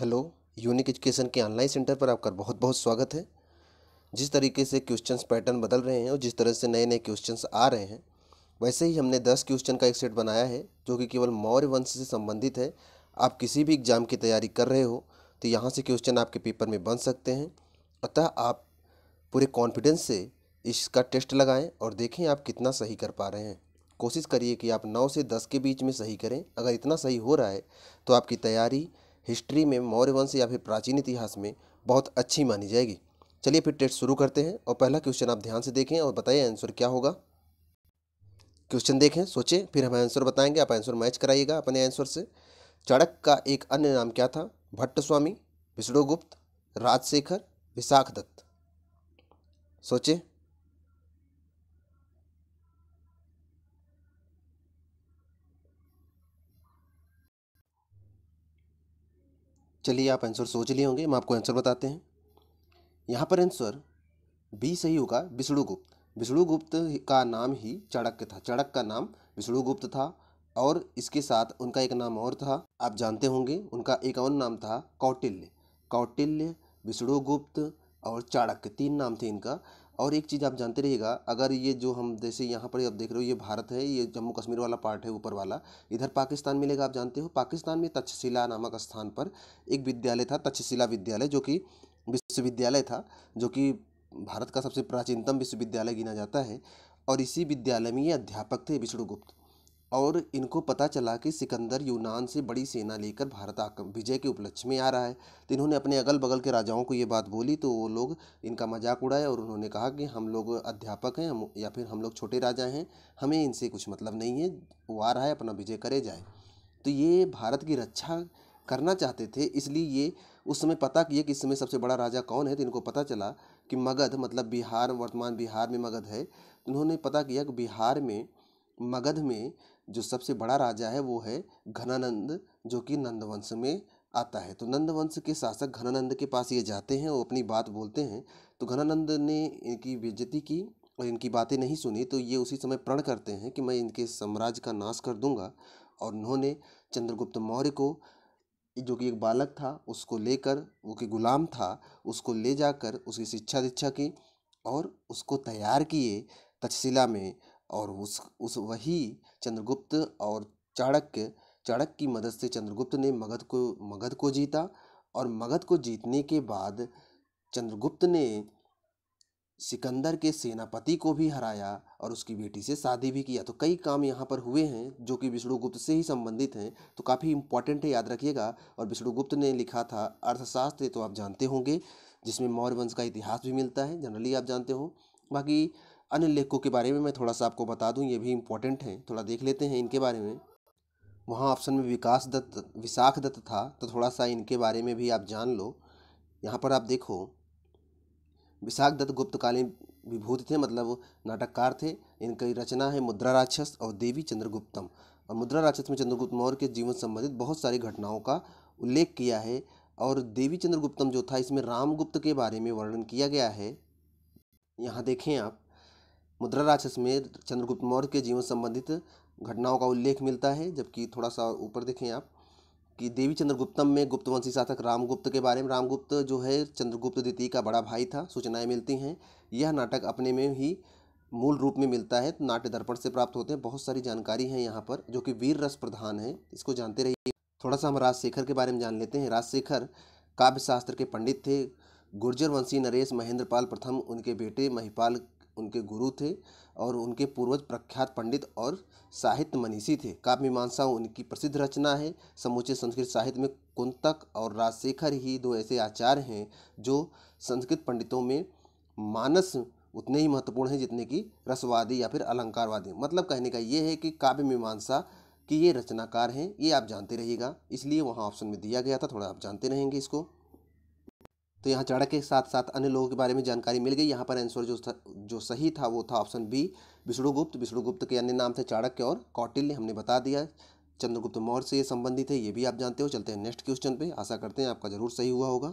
hello unique education के online centre पर आपका बहुत बहुत स्वागत है जिस तरीके से क्वेश्चंस पैटर्न बदल रहे हैं और जिस तरह से नए नए क्वेश्चंस आ रहे हैं वैसे ही हमने दस क्वेश्चन का एक सेट बनाया है जो कि केवल मौर्य वंश से संबंधित है आप किसी भी एग्ज़ाम की तैयारी कर रहे हो तो यहाँ से क्वेश्चन आपके पेपर में बन सकते हैं अतः आप पूरे कॉन्फिडेंस से इसका टेस्ट लगाएं और देखें आप कितना सही कर पा रहे हैं कोशिश करिए कि आप नौ से दस के बीच में सही करें अगर इतना सही हो रहा है तो आपकी तैयारी हिस्ट्री में मौर्य वंश या फिर प्राचीन इतिहास में बहुत अच्छी मानी जाएगी चलिए फिर टेस्ट शुरू करते हैं और पहला क्वेश्चन आप ध्यान से देखें और बताइए आंसर क्या होगा क्वेश्चन देखें सोचें फिर हम आंसर बताएंगे आप आंसर मैच कराइएगा अपने आंसर से चड़क का एक अन्य नाम क्या था भट्ट स्वामी विष्णुगुप्त राजशेखर विशाख दत्त सोचें चलिए आप आंसर सोच लिए होंगे हम आपको आंसर बताते हैं यहाँ पर आंसर बी सही होगा विष्णुगुप्त विष्णुगुप्त का नाम ही चाणक्य था चाणक्य का नाम विष्णुगुप्त था और इसके साथ उनका एक नाम और था आप जानते होंगे उनका एक और नाम था कौटिल्य कौटिल्य विष्णुगुप्त और चाणक्य तीन नाम थे इनका और एक चीज़ आप जानते रहिएगा अगर ये जो हम जैसे यहाँ पर आप देख रहे हो ये भारत है ये जम्मू कश्मीर वाला पार्ट है ऊपर वाला इधर पाकिस्तान मिलेगा आप जानते हो पाकिस्तान में तक्षशिला नामक स्थान पर एक विद्यालय था तक्षशिला विद्यालय जो कि विश्वविद्यालय था जो कि भारत का सबसे प्राचीनतम विश्वविद्यालय गिना जाता है और इसी विद्यालय में ये अध्यापक थे विष्णुगुप्त और इनको पता चला कि सिकंदर यूनान से बड़ी सेना लेकर भारत आक विजय के उपलक्ष्य में आ रहा है तो इन्होंने अपने अगल बगल के राजाओं को ये बात बोली तो वो लोग इनका मजाक उड़ाए और उन्होंने कहा कि हम लोग अध्यापक हैं हम या फिर हम लोग छोटे राजा हैं हमें इनसे कुछ मतलब नहीं है वो आ रहा है अपना विजय करे जाए तो ये भारत की रक्षा करना चाहते थे इसलिए ये उस समय पता किए कि इस समय सबसे बड़ा राजा कौन है तो इनको पता चला कि मगध मतलब बिहार वर्तमान बिहार में मगध है तो उन्होंने पता किया कि बिहार में मगध में जो सबसे बड़ा राजा है वो है घनानंद जो कि नंदवंश में आता है तो नंदवंश के शासक घनानंद के पास ये जाते हैं और अपनी बात बोलते हैं तो घनानंद ने इनकी बेजती की और इनकी बातें नहीं सुनी तो ये उसी समय प्रण करते हैं कि मैं इनके साम्राज्य का नाश कर दूंगा और उन्होंने चंद्रगुप्त मौर्य को जो कि एक बालक था उसको लेकर वो कि गुलाम था उसको ले जाकर उसकी शिक्षा दीक्षा की और उसको तैयार किए तक्षशिला में और उस उस वही चंद्रगुप्त और चाणक्य चाणक्य की मदद से चंद्रगुप्त ने मगध को मगध को जीता और मगध को जीतने के बाद चंद्रगुप्त ने सिकंदर के सेनापति को भी हराया और उसकी बेटी से शादी भी किया तो कई काम यहाँ पर हुए हैं जो कि विष्णुगुप्त से ही संबंधित हैं तो काफ़ी इम्पॉर्टेंट है याद रखिएगा और विष्णुगुप्त ने लिखा था अर्थशास्त्र तो आप जानते होंगे जिसमें मौर्य वंश का इतिहास भी मिलता है जनरली आप जानते हो बाकी अन्य लेखकों के बारे में मैं थोड़ा सा आपको बता दूं ये भी इम्पोर्टेंट हैं थोड़ा देख लेते हैं इनके बारे में वहाँ ऑप्शन में विकास दत्त विशाख दत्त था तो थोड़ा सा इनके बारे में भी आप जान लो यहाँ पर आप देखो विशाख दत्त गुप्तकालीन विभूति थे मतलब नाटककार थे इनकी रचना है मुद्रा राक्षस और देवी चंद्रगुप्तम और मुद्रा राक्षस में चंद्रगुप्त मौर्य के जीवन संबंधित बहुत सारी घटनाओं का उल्लेख किया है और देवी चंद्रगुप्तम जो था इसमें रामगुप्त के बारे में वर्णन किया गया है यहाँ देखें आप मुद्रा राक्षस में चंद्रगुप्त मौर्य के जीवन संबंधित घटनाओं का उल्लेख मिलता है जबकि थोड़ा सा ऊपर देखें आप कि देवी चंद्रगुप्तम में गुप्तवंशी शासक रामगुप्त के बारे में रामगुप्त जो है चंद्रगुप्त द्वितीय का बड़ा भाई था सूचनाएं मिलती हैं यह नाटक अपने में ही मूल रूप में मिलता है तो नाट्य दर्पण से प्राप्त होते हैं बहुत सारी जानकारी है यहाँ पर जो कि वीर रस प्रधान है इसको जानते रहिए थोड़ा सा हम राजशेखर के बारे में जान लेते हैं राजशेखर काव्यशास्त्र के पंडित थे गुर्जर वंशी नरेश महेंद्रपाल प्रथम उनके बेटे महिपाल उनके गुरु थे और उनके पूर्वज प्रख्यात पंडित और साहित्य मनीषी थे काव्य मीमांसा उनकी प्रसिद्ध रचना है समूचे संस्कृत साहित्य में कुंतक और राजशेखर ही दो ऐसे आचार्य हैं जो संस्कृत पंडितों में मानस उतने ही महत्वपूर्ण हैं जितने कि रसवादी या फिर अलंकारवादी मतलब कहने का ये है कि काव्य मीमांसा कि ये रचनाकार हैं ये आप जानते रहिएगा इसलिए वहाँ ऑप्शन में दिया गया था थोड़ा आप जानते रहेंगे इसको तो यहाँ चाणक्य के साथ साथ अन्य लोगों के बारे में जानकारी मिल गई यहाँ पर आंसर जो जो सही था वो था ऑप्शन बी विष्णुगुप्त विष्णुगुप्त के अन्य नाम थे चाणक्य और कौटिल्य हमने बता दिया चंद्रगुप्त मौर्य से ये संबंधित है ये भी आप जानते हो चलते हैं नेक्स्ट क्वेश्चन पे आशा करते हैं आपका जरूर सही हुआ होगा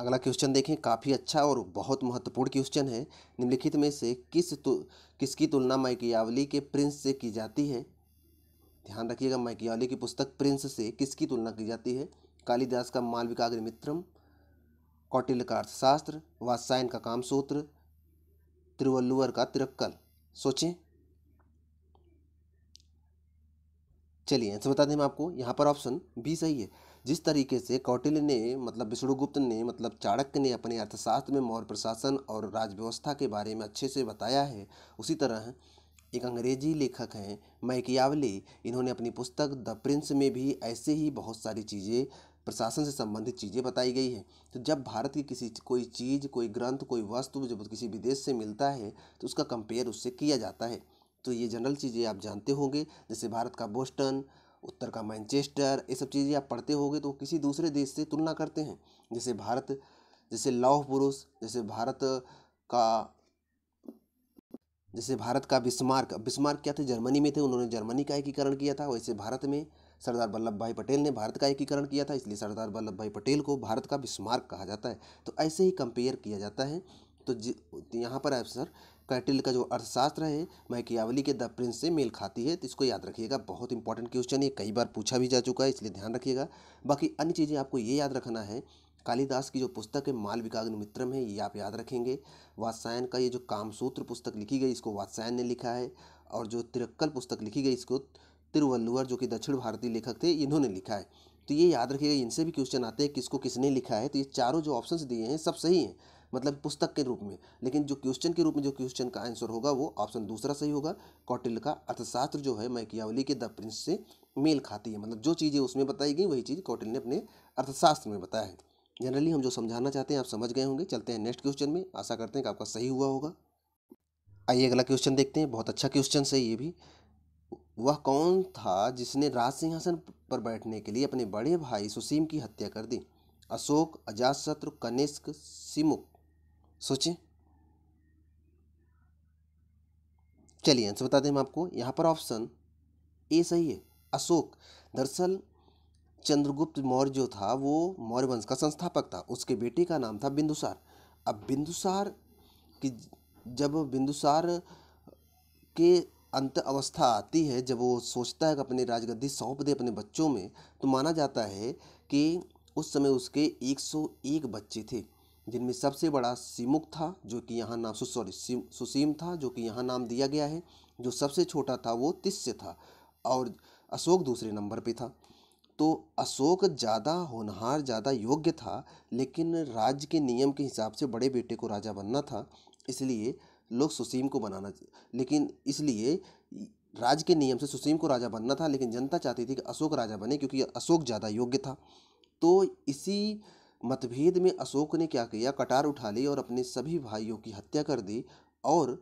अगला क्वेश्चन देखें काफ़ी अच्छा और बहुत महत्वपूर्ण क्वेश्चन है निम्नलिखित में से किस तु, किसकी तुलना माइकियावली के प्रिंस से की जाती है ध्यान रखिएगा माइकियावली की पुस्तक प्रिंस से किसकी तुलना की जाती है कालिदास का मालविकाग्र मित्रम कौटिल्य का अर्थशास्त्र वात्सायन का कामसूत्र त्रिवल्लुवर का तिरक्कल सोचें चलिए ऐसे बता दें मैं आपको यहाँ पर ऑप्शन बी सही है जिस तरीके से कौटिल्य ने मतलब विष्णुगुप्त ने मतलब चाणक्य ने अपने अर्थशास्त्र में मौर्य प्रशासन और राजव्यवस्था के बारे में अच्छे से बताया है उसी तरह एक अंग्रेजी लेखक हैं मैकियावली इन्होंने अपनी पुस्तक द प्रिंस में भी ऐसे ही बहुत सारी चीज़ें प्रशासन से संबंधित चीज़ें बताई गई है तो जब भारत की किसी कोई चीज़ कोई ग्रंथ कोई वस्तु जब किसी विदेश से मिलता है तो उसका कंपेयर उससे किया जाता है तो ये जनरल चीज़ें आप जानते होंगे जैसे भारत का बोस्टन उत्तर का मैनचेस्टर ये सब चीज़ें आप पढ़ते होंगे तो किसी दूसरे देश से तुलना करते हैं जैसे भारत जैसे लौह पुरुष जैसे भारत का जैसे भारत का बिस्मार्क बिस्मार्क क्या थे जर्मनी में थे उन्होंने जर्मनी का एकीकरण किया था वैसे भारत में सरदार वल्लभ भाई पटेल ने भारत का एकीकरण किया था इसलिए सरदार वल्लभ भाई पटेल को भारत का बिस्मार्क कहा जाता है तो ऐसे ही कंपेयर किया जाता है तो, तो यहाँ पर है सर कैटिल का जो अर्थशास्त्र है मैकियावली के द प्रिंस से मेल खाती है तो इसको याद रखिएगा बहुत इंपॉर्टेंट क्वेश्चन ये कई बार पूछा भी जा चुका है इसलिए ध्यान रखिएगा बाकी अन्य चीज़ें आपको ये याद रखना है कालिदास की जो पुस्तक है विकाग्न मित्रम है ये आप याद रखेंगे वात्सायन का ये जो कामसूत्र पुस्तक लिखी गई इसको वात्सायन ने लिखा है और जो तिरक्कल पुस्तक लिखी गई इसको तिरुवल्लुवर जो कि दक्षिण भारतीय लेखक थे इन्होंने लिखा है तो ये याद रखिएगा इनसे भी क्वेश्चन आते हैं किसको किसने लिखा है तो ये चारों जो ऑप्शन दिए हैं सब सही हैं मतलब पुस्तक के रूप में लेकिन जो क्वेश्चन के रूप में जो क्वेश्चन का आंसर होगा वो ऑप्शन दूसरा सही होगा कौटिल का अर्थशास्त्र जो है मैकियावली के द प्रिंस से मेल खाती है मतलब जो चीज़ें उसमें बताई गई वही चीज़ कौटिल ने अपने अर्थशास्त्र में बताया है जनरली हम जो समझाना चाहते हैं आप समझ गए होंगे चलते हैं नेक्स्ट क्वेश्चन में आशा करते हैं कि आपका सही हुआ होगा आइए अगला क्वेश्चन देखते हैं बहुत अच्छा क्वेश्चन है ये भी वह कौन था जिसने राज सिंहासन पर बैठने के लिए अपने बड़े भाई सुसीम की हत्या कर दी अशोक अजातशत्रु कनिष्क सिमुक सोचें चलिए आंसर बता दें हम आपको यहाँ पर ऑप्शन ए सही है अशोक दरअसल चंद्रगुप्त मौर्य जो था वो मौर्य वंश का संस्थापक था उसके बेटे का नाम था बिंदुसार अब बिंदुसार की जब बिंदुसार के अंत अवस्था आती है जब वो सोचता है कि अपनी राजगद्दी सौंप दे अपने बच्चों में तो माना जाता है कि उस समय उसके 101 बच्चे थे जिनमें सबसे बड़ा सीमुख था जो कि यहाँ नाम सॉरी सुसीम था जो कि यहाँ नाम दिया गया है जो सबसे छोटा था वो तिस्य था और अशोक दूसरे नंबर पे था तो अशोक ज़्यादा होनहार ज़्यादा योग्य था लेकिन राज्य के नियम के हिसाब से बड़े बेटे को राजा बनना था इसलिए लोग सुसीम को बनाना लेकिन इसलिए राज के नियम से सुसीम को राजा बनना था लेकिन जनता चाहती थी कि अशोक राजा बने क्योंकि अशोक ज़्यादा योग्य था तो इसी मतभेद में अशोक ने क्या किया कटार उठा ली और अपने सभी भाइयों की हत्या कर दी और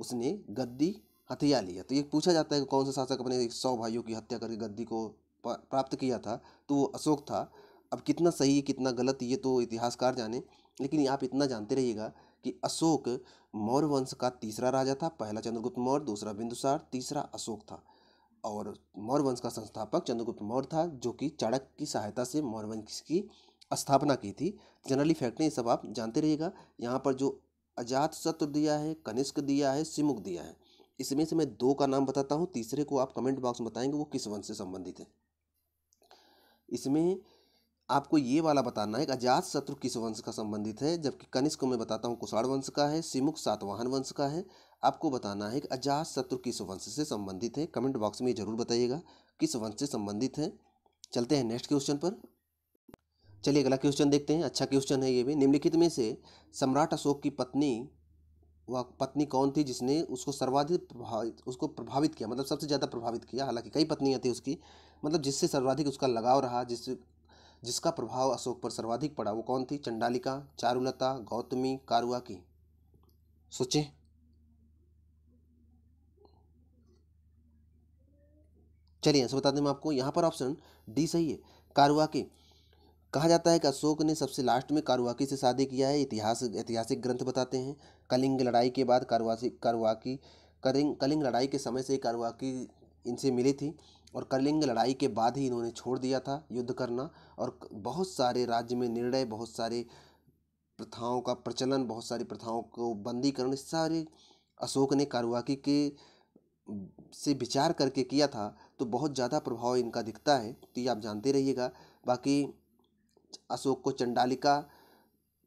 उसने गद्दी हथिया लिया तो ये पूछा जाता है कि कौन सा शासक अपने सौ भाइयों की हत्या करके गद्दी को प्राप्त किया था तो वो अशोक था अब कितना सही कितना गलत ये तो इतिहासकार जाने लेकिन आप इतना जानते रहिएगा कि अशोक मौर्य वंश का तीसरा राजा था पहला चंद्रगुप्त मौर्य दूसरा बिंदुसार तीसरा अशोक था और मौर्य वंश का संस्थापक चंद्रगुप्त मौर्य था जो कि चाणक्य की सहायता से मौर्य वंश की स्थापना की थी जनरली फैक्ट नहीं सब आप जानते रहिएगा यहाँ पर जो अजात शत्रु दिया है कनिष्क दिया है सिमुख दिया है इसमें से मैं दो का नाम बताता हूँ तीसरे को आप कमेंट बॉक्स में बताएंगे वो किस वंश से संबंधित है इसमें आपको ये वाला बताना है कि अजात शत्रु किस वंश का संबंधित है जबकि कनिष्क मैं बताता हूँ कुषाण वंश का है सिमुख सातवाहन वंश का है आपको बताना है कि अजात शत्रु किस वंश से संबंधित है कमेंट बॉक्स में जरूर बताइएगा किस वंश से संबंधित है चलते हैं नेक्स्ट क्वेश्चन पर चलिए अगला क्वेश्चन देखते हैं अच्छा क्वेश्चन है ये भी निम्नलिखित में से सम्राट अशोक की पत्नी वह पत्नी कौन थी जिसने उसको सर्वाधिक प्रभावित उसको प्रभावित किया मतलब सबसे ज़्यादा प्रभावित किया हालांकि कई पत्नियाँ थी उसकी मतलब जिससे सर्वाधिक उसका लगाव रहा जिस जिसका प्रभाव अशोक पर सर्वाधिक पड़ा वो कौन थी चंडालिका चारुलता गौतमी कारुआ की सोचें चलिए ऐसे बता दें मैं आपको यहाँ पर ऑप्शन डी सही है कारुआ की कहा जाता है कि अशोक ने सबसे लास्ट में कारुआकी से शादी किया है इतिहास ऐतिहासिक ग्रंथ बताते हैं कलिंग लड़ाई के बाद कारुआसी कारुआकी कलिंग कलिंग लड़ाई के समय से कारुआकी इनसे मिली थी और कलिंग लड़ाई के बाद ही इन्होंने छोड़ दिया था युद्ध करना और बहुत सारे राज्य में निर्णय बहुत सारे प्रथाओं का प्रचलन बहुत सारी प्रथाओं को बंदीकरण सारे अशोक ने कारुवाकी के से विचार करके किया था तो बहुत ज़्यादा प्रभाव इनका दिखता है तो ये आप जानते रहिएगा बाकी अशोक को चंडालिका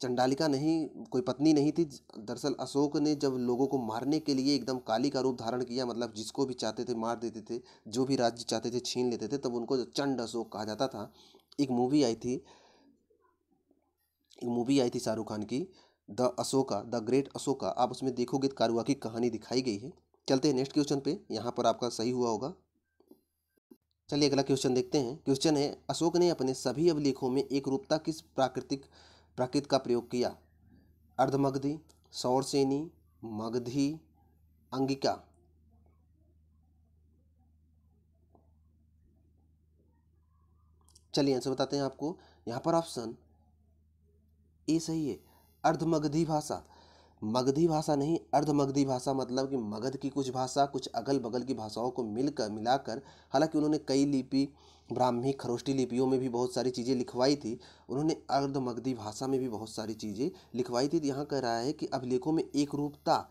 चंडालिका नहीं कोई पत्नी नहीं थी दरअसल अशोक ने जब लोगों को मारने के लिए एकदम काली का रूप धारण किया मतलब जिसको भी चाहते थे मार देते थे जो भी राज्य चाहते थे छीन लेते थे तब उनको चंड अशोक कहा जाता था एक मूवी आई थी एक मूवी आई थी शाहरुख खान की the Ashoka the great Ashoka आप उसमें देखोगे तो कारुआ की कहानी दिखाई गई है चलते हैं नेक्स्ट क्वेश्चन पे यहाँ पर आपका सही हुआ होगा चलिए अगला क्वेश्चन देखते हैं क्वेश्चन है अशोक ने अपने सभी अभिलेखों में एक रूपता किस प्राकृतिक प्राकृत का प्रयोग किया अर्धमगधी सौरसेनी मगधी अंगिका चलिए आंसर बताते हैं आपको यहाँ पर ऑप्शन ए सही है अर्धमगधी भाषा मगधी भाषा नहीं अर्धमगधी भाषा मतलब कि मगध की कुछ भाषा कुछ अगल बगल की भाषाओं को मिलकर मिलाकर हालांकि उन्होंने कई लिपि ब्राह्मी खरोष्टी लिपियों में भी बहुत सारी चीज़ें लिखवाई थी उन्होंने अर्धमगधी भाषा में भी बहुत सारी चीज़ें लिखवाई थी तो यहाँ कह रहा है कि अभिलेखों में एक रूपता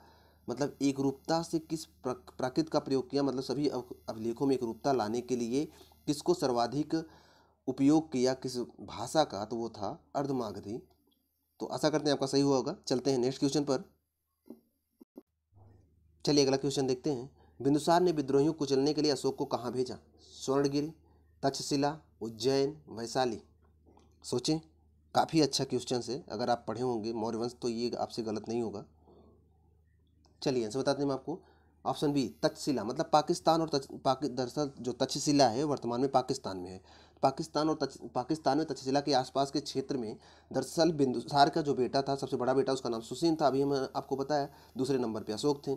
मतलब एक रूपता से किस प्राकृत का प्रयोग किया मतलब सभी अभिलेखों में एक रूपता लाने के लिए किसको सर्वाधिक उपयोग किया किस भाषा का तो वो था अर्धमागधी तो आशा करते हैं आपका सही हुआ होगा चलते हैं नेक्स्ट क्वेश्चन पर चलिए अगला क्वेश्चन देखते हैं बिंदुसार ने विद्रोहियों को चलने के लिए अशोक को कहाँ भेजा स्वर्णगिरी तक्षशिला उज्जैन वैशाली सोचें काफ़ी अच्छा क्वेश्चन है अगर आप पढ़े होंगे मौर्यवंश तो ये आपसे गलत नहीं होगा चलिए आंसर बताते हैं आपको ऑप्शन बी तक्षशिला मतलब पाकिस्तान और तच, पाकि दरअसल जो तक्षशिला है वर्तमान में पाकिस्तान में है पाकिस्तान और तच, पाकिस्तान में तक्षशिला के आसपास के क्षेत्र में दरअसल बिंदुसार का जो बेटा था सबसे बड़ा बेटा उसका नाम सुसीन था अभी हमें आपको बताया दूसरे नंबर पर अशोक थे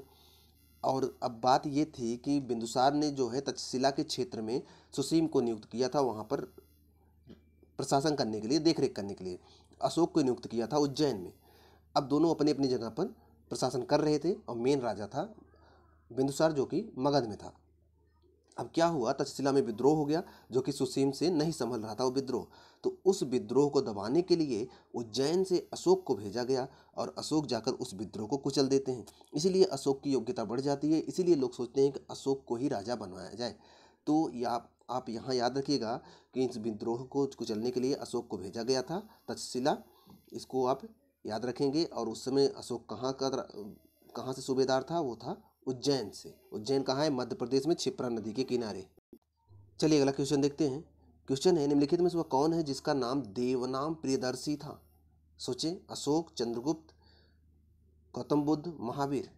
और अब बात ये थी कि बिंदुसार ने जो है तक्षशिला के क्षेत्र में सुसीम को नियुक्त किया था वहाँ पर प्रशासन करने के लिए देखरेख करने के लिए अशोक को नियुक्त किया था उज्जैन में अब दोनों अपने अपनी जगह पर प्रशासन कर रहे थे और मेन राजा था बिंदुसार जो कि मगध में था अब क्या हुआ तक्षशिला में विद्रोह हो गया जो कि सुसीम से नहीं संभल रहा था वो विद्रोह तो उस विद्रोह को दबाने के लिए उज्जैन से अशोक को भेजा गया और अशोक जाकर उस विद्रोह को कुचल देते हैं इसीलिए अशोक की योग्यता बढ़ जाती है इसीलिए लोग सोचते हैं कि अशोक को ही राजा बनवाया जाए तो या आप यहाँ याद रखिएगा कि इस विद्रोह को कुचलने के लिए अशोक को भेजा गया था तक्षशिला इसको आप याद रखेंगे और उस समय अशोक कहाँ का कहाँ से सूबेदार था वो था उज्जैन से उज्जैन कहाँ है मध्य प्रदेश में छिप्रा नदी के किनारे चलिए अगला क्वेश्चन देखते हैं क्वेश्चन है निम्नलिखित में से वह कौन है जिसका नाम देवनाम प्रियदर्शी था सोचें अशोक चंद्रगुप्त गौतम बुद्ध महावीर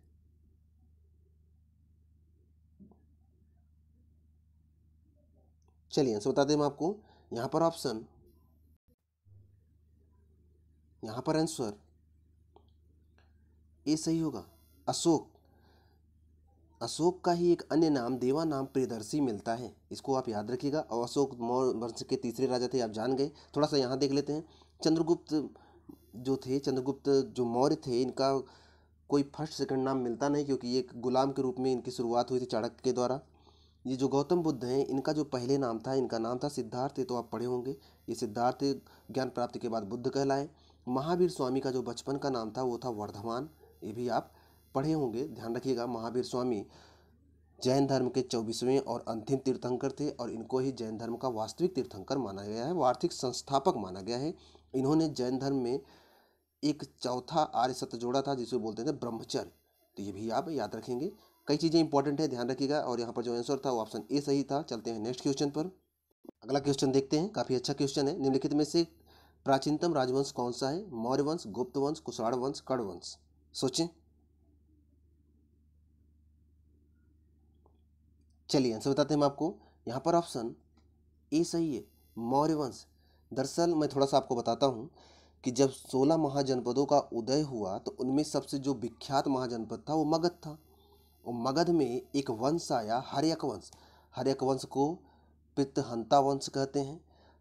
चलिए आंसर बताते हैं आपको यहां पर ऑप्शन यहां पर आंसर ये सही होगा अशोक अशोक का ही एक अन्य नाम देवा नाम प्रियदर्शी मिलता है इसको आप याद रखिएगा और अशोक मौर्य वंश के तीसरे राजा थे आप जान गए थोड़ा सा यहाँ देख लेते हैं चंद्रगुप्त जो थे चंद्रगुप्त जो मौर्य थे इनका कोई फर्स्ट सेकंड नाम मिलता नहीं क्योंकि ये गुलाम के रूप में इनकी शुरुआत हुई थी चाणक्य के द्वारा ये जो गौतम बुद्ध हैं इनका जो पहले नाम था इनका नाम था सिद्धार्थ तो आप पढ़े होंगे ये सिद्धार्थ ज्ञान प्राप्ति के बाद बुद्ध कहलाए महावीर स्वामी का जो बचपन का नाम था वो था वर्धमान ये भी आप पढ़े होंगे ध्यान रखिएगा महावीर स्वामी जैन धर्म के चौबीसवें और अंतिम तीर्थंकर थे और इनको ही जैन धर्म का वास्तविक तीर्थंकर माना गया है वार्थिक संस्थापक माना गया है इन्होंने जैन धर्म में एक चौथा आर्य सत्य जोड़ा था जिसको बोलते थे ब्रह्मचर्य तो ये भी आप याद रखेंगे कई चीज़ें इंपॉर्टेंट है ध्यान रखिएगा और यहाँ पर जो आंसर था वो ऑप्शन ए सही था चलते हैं नेक्स्ट क्वेश्चन पर अगला क्वेश्चन देखते हैं काफ़ी अच्छा क्वेश्चन है निम्नलिखित में से प्राचीनतम राजवंश कौन सा है मौर्य वंश गुप्त वंश कुषाण वंश कड़ वंश सोचें चलिए आंसर बताते हैं हम आपको यहाँ पर ऑप्शन ए सही है मौर्य वंश दरअसल मैं थोड़ा सा आपको बताता हूँ कि जब सोलह महाजनपदों का उदय हुआ तो उनमें सबसे जो विख्यात महाजनपद था वो मगध था और मगध में एक वंश आया हरियक वंश हरियक वंश को पितहंता वंश कहते हैं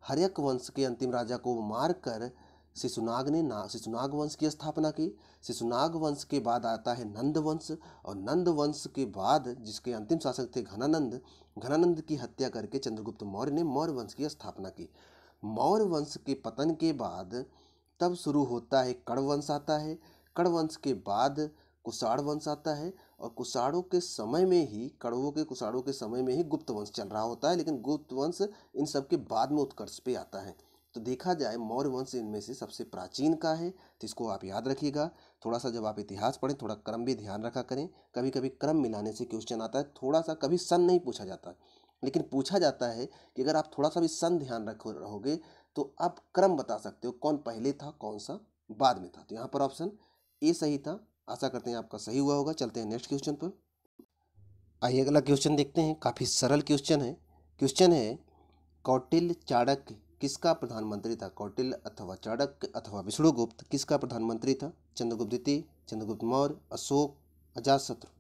हरियक वंश के अंतिम राजा को मारकर शिशुनाग ने ना शिशुनाग वंश की स्थापना की शिशुनाग वंश के बाद आता है नंद वंश और नंद वंश के बाद जिसके अंतिम शासक थे घनानंद घनानंद की हत्या करके चंद्रगुप्त मौर्य ने मौर्य वंश की स्थापना की मौर्य वंश के पतन के बाद तब शुरू होता है कड़वंश आता है कड़वंश के बाद कुषाण वंश आता है और कुषाणों के समय में ही कड़वों के कुषाणों के समय में ही गुप्त वंश चल रहा होता है लेकिन गुप्त वंश इन सब के बाद में उत्कर्ष पे आता है तो देखा जाए मौर्य वंश इनमें से सबसे प्राचीन का है तो इसको आप याद रखिएगा थोड़ा सा जब आप इतिहास पढ़ें थोड़ा क्रम भी ध्यान रखा करें कभी कभी क्रम मिलाने से क्वेश्चन आता है थोड़ा सा कभी सन नहीं पूछा जाता लेकिन पूछा जाता है कि अगर आप थोड़ा सा भी सन ध्यान रखो रहोगे तो आप क्रम बता सकते हो कौन पहले था कौन सा बाद में था तो यहाँ पर ऑप्शन ए सही था आशा करते हैं आपका सही हुआ होगा चलते हैं नेक्स्ट क्वेश्चन पर आइए अगला क्वेश्चन देखते हैं काफ़ी सरल क्वेश्चन है क्वेश्चन है कौटिल्य चाणक्य किसका प्रधानमंत्री था कौटिल अथवा चाणक्य अथवा विष्णुगुप्त किसका प्रधानमंत्री था चंद्रगुप्त द्वितीय चंद्रगुप्त मौर्य अशोक अजातशत्रु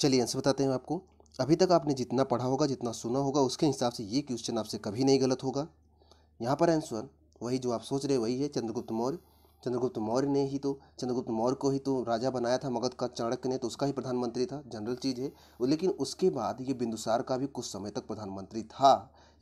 चलिए आंसर बताते हैं आपको अभी तक आपने जितना पढ़ा होगा जितना सुना होगा उसके हिसाब से ये क्वेश्चन आपसे कभी नहीं गलत होगा यहाँ पर आंसर वही जो आप सोच रहे वही है चंद्रगुप्त मौर्य चंद्रगुप्त मौर्य ने ही तो चंद्रगुप्त मौर्य को ही तो राजा बनाया था मगध का चाणक्य ने तो उसका ही प्रधानमंत्री था जनरल चीज़ है लेकिन उसके बाद ये बिंदुसार का भी कुछ समय तक प्रधानमंत्री था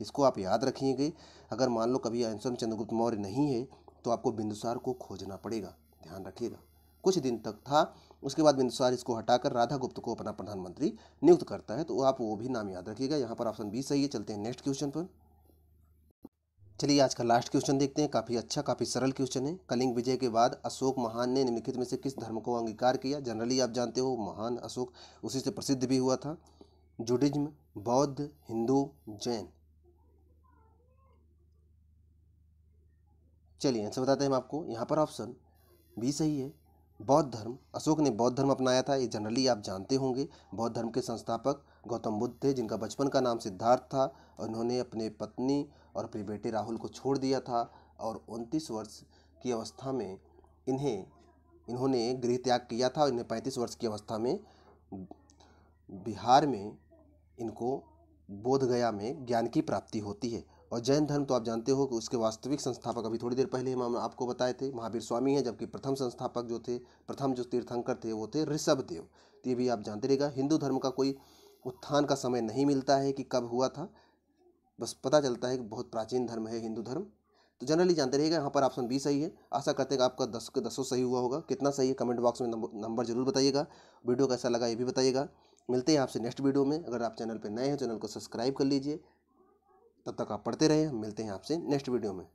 इसको आप याद रखिएगा अगर मान लो कभी आंसर में चंद्रगुप्त मौर्य नहीं है तो आपको बिंदुसार को खोजना पड़ेगा ध्यान रखिएगा कुछ दिन तक था उसके बाद बिंदुसार इसको हटाकर राधा गुप्त को अपना प्रधानमंत्री नियुक्त करता है तो आप वो भी नाम याद रखिएगा यहाँ पर ऑप्शन बी सही है चलते हैं नेक्स्ट क्वेश्चन पर चलिए आज का लास्ट क्वेश्चन देखते हैं काफ़ी अच्छा काफ़ी सरल क्वेश्चन है कलिंग विजय के बाद अशोक महान ने निम्नलिखित में से किस धर्म को अंगीकार किया जनरली आप जानते हो महान अशोक उसी से प्रसिद्ध भी हुआ था जुडिज्म बौद्ध हिंदू जैन चलिए आंसर बताते हैं हम आपको यहाँ पर ऑप्शन बी सही है बौद्ध धर्म अशोक ने बौद्ध धर्म अपनाया था ये जनरली आप जानते होंगे बौद्ध धर्म के संस्थापक गौतम बुद्ध थे जिनका बचपन का नाम सिद्धार्थ था और उन्होंने अपने पत्नी और अपने बेटे राहुल को छोड़ दिया था और उनतीस वर्ष की अवस्था में इन्हें इन्होंने गृह त्याग किया था इन्हें पैंतीस वर्ष की अवस्था में बिहार में इनको बोधगया में ज्ञान की प्राप्ति होती है और जैन धर्म तो आप जानते हो कि उसके वास्तविक संस्थापक अभी थोड़ी देर पहले हम आपको बताए थे महावीर स्वामी हैं जबकि प्रथम संस्थापक जो थे प्रथम जो तीर्थंकर थे वो थे ऋषभ देव तो ये भी आप जानते रहेगा हिंदू धर्म का कोई उत्थान का समय नहीं मिलता है कि कब हुआ था बस पता चलता है कि बहुत प्राचीन धर्म है हिंदू धर्म तो जनरली जानते रहिएगा यहाँ पर ऑप्शन बी सही है आशा करते हैं आपका दस के दसों सही हुआ होगा कितना सही है कमेंट बॉक्स में नंबर जरूर बताइएगा वीडियो कैसा लगा ये भी बताइएगा मिलते हैं आपसे नेक्स्ट वीडियो में अगर आप चैनल पर नए हैं चैनल को सब्सक्राइब कर लीजिए तब तक आप पढ़ते रहें मिलते हैं आपसे नेक्स्ट वीडियो में